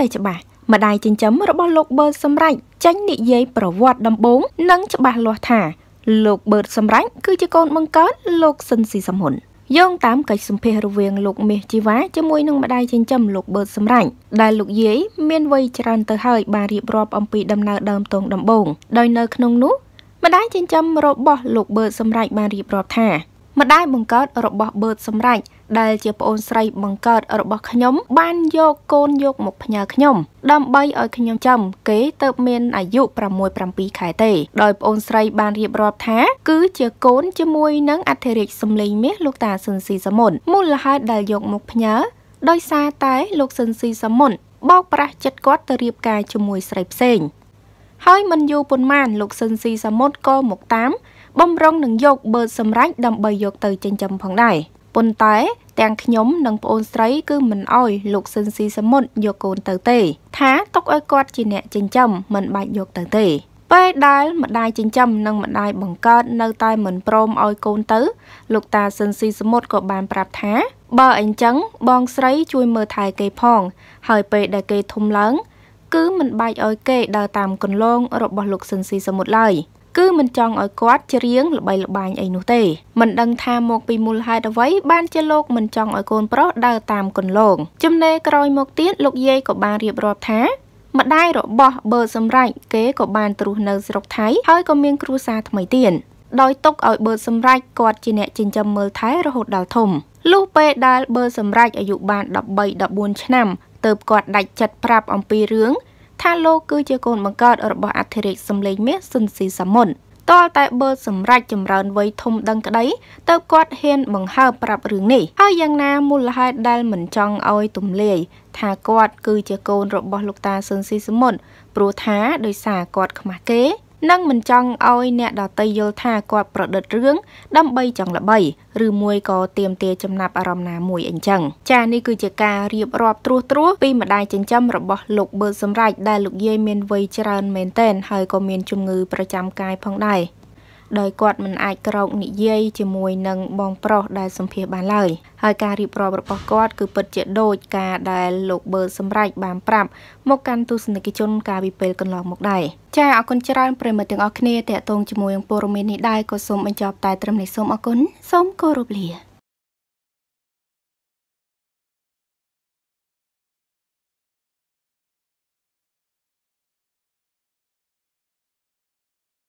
តែច្បាស់ម្ដាយចិញ្ចឹមរបស់លោកបឺតសម្រេចចេញនិយាយប្រវត្តិដំបូងនិងច្បាស់លាស់ថាលោកបឺតសម្រេចគឺជាកូនបង្កើតលោកស៊ិនស៊ីសំហ៊ុនយោងតាមកិច្ចសម្ភាសរវាងលោកមាសជីវ៉ាជាមួយនឹងម្ដាយចិញ្ចឹមលោកបឺតសម្រាញ់ដែលលោកយាយមានវ័យច្រើនទៅហើយបានរៀបរាប់អំពីដំណើរដើមទងដំបូងដោយនៅក្នុងនោះម្ដាយចិញ្ចឹមរបស់លោកបឺតសម្រាញ់បានរៀបរាប់ថាម្ដាយបង្កើតរបស់បឺតសម្រាញ់ដែលជាប្អូនស្រីបង្កើតរបស់ខ្ញុំ បានយកកូនយកមកផ្ញើខ្ញុំ ដើម្បីឲ្យខ្ញុំចាំគេទៅមានអាយុ6 7ខែទេដោយប្អូនស្រី បានរៀបរាប់ថា គឺជាកូនជាមួយនឹងអធិរាជសំលេងមាសលោកតាស៊ុនស៊ីសមុនមូលហេតុដែលយកមកផ្ញើដោយសារតែលោកស៊ុនស៊ីសមុនបោកប្រាស់ចិត្តគាត់ទៅរៀបការជាមួយស្រីផ្សេងហើយមិនយូរប៉ុន្មានលោកស៊ុនស៊ីសមុទ្រក៏មកតាមបំរុងនឹងយកបឺតសម្រាប់ដើម្បីយកទៅចិញ្ចឹមផងដែរប៉ុន្តែ ទាំងខ្ញុំនិងប្អូនស្រីគឺមិនអោយលោកស៊ិនស៊ីសមុទ្រយកកូនទៅទេថាទុកឲ្យគាត់ជាអ្នកចិញ្ចឹមមិនបាច់យកទៅទេពេលដែលម្ដាយចិញ្ចឹមនិងម្ដាយបង្កើតនៅ តែមិនព្រមឲ្យកូនទៅលោកតាស៊ិនស៊ីសមុទ្រក៏បានប្រាប់ថា បើអញ្ចឹង បងស្រី ជួយមើលថែគេផង ហើយពេលដែលគេធំឡើងគឺមិនបាច់ឲ្យគេដើរតាមគន្លងរបស់លោកស៊ិនស៊ីសមុទ្រឡើយគឺមិនចង់ឲ្យគាត់ច្រៀងល្បីល្បាញអីនោះទេ មិនដឹងថាមកពីមូលហេតុអ្វីបាន ជាលោកមិនចង់ឲ្យកូនប្រុសដើរតាមគន្លងចំណេក្រោយមកទៀតលោកយាយក៏បានរៀបរាប់ថាម្ដាយរបស់បើសម្រេចគេក៏បានទ្រុះនៅស្រុកថៃហើយក៏មាន គ្រួសារថ្មីទៀតដោយទុកឲ្យបើសម្រេចគាត់ជាអ្នកចិញ្ចឹមមើលថែរហូតដល់ធំលុះពេលដែលបើសម្រេចអាយុបាន13 14ឆ្នាំទើបគាត់ដាច់ចិត្តប្រាប់អំពីរឿងថាលោកគឺជាកូនបង្កើតរបស់អធិរាជសំលេងមាសស៊ុនស៊ីសាមុនតលតែបើសម្រាប់ចម្រើនវ័យធំដឹងក្តីទៅគាត់ហ៊ានបង្ហើបប្រាប់រឿងនេះហើយយ៉ាងណាមូលហេតុដែលមិនចង់ឲ្យទំលាយថាគាត់គឺជាកូនរបស់លោកតាស៊ុនស៊ីសាមុនព្រោះថាដោយសារគាត់ខ្មាស់គេនិងមិនចង់ឲ្យអ្នកដទៃយល់ថាគាត់ប្រឌិតរឿងដើម្បីចង់ល្បីឬមួយក៏ទៀមទាចំណាប់អារម្មណ៍ណាមួយអញ្ចឹងចានេះគឺជាការរៀបរាប់ត្រួសត្រាសពីម្ដាយចិញ្ចឹមរបស់លោកបឺសម្រេចដែលលោកយាយមានវ័យច្រើនមែនទែនហើយក៏មានជំងឺប្រចាំកាយផងដែរដោយគាត់មិនអាចក្រោកនិយាយជាមួយនឹងបងប្រុសដែលសម្ភាសបានឡើយ ហើយការរៀបរាប់របស់គាត់គឺពិតជាដូចការដែលលោកបឺសម្រេចបានប្រាប់មកកាន់ទស្សនិកជនកាលពីពេលកន្លងមកដែរចាអរគុណច្រើនប្រិមត្តទាំងអស់គ្នាតេតងជាមួយនឹងព័ត៌មាននេះដែរក៏សូមបញ្ចប់តែត្រឹមនេះសូមអរគុណសូមគោរពលា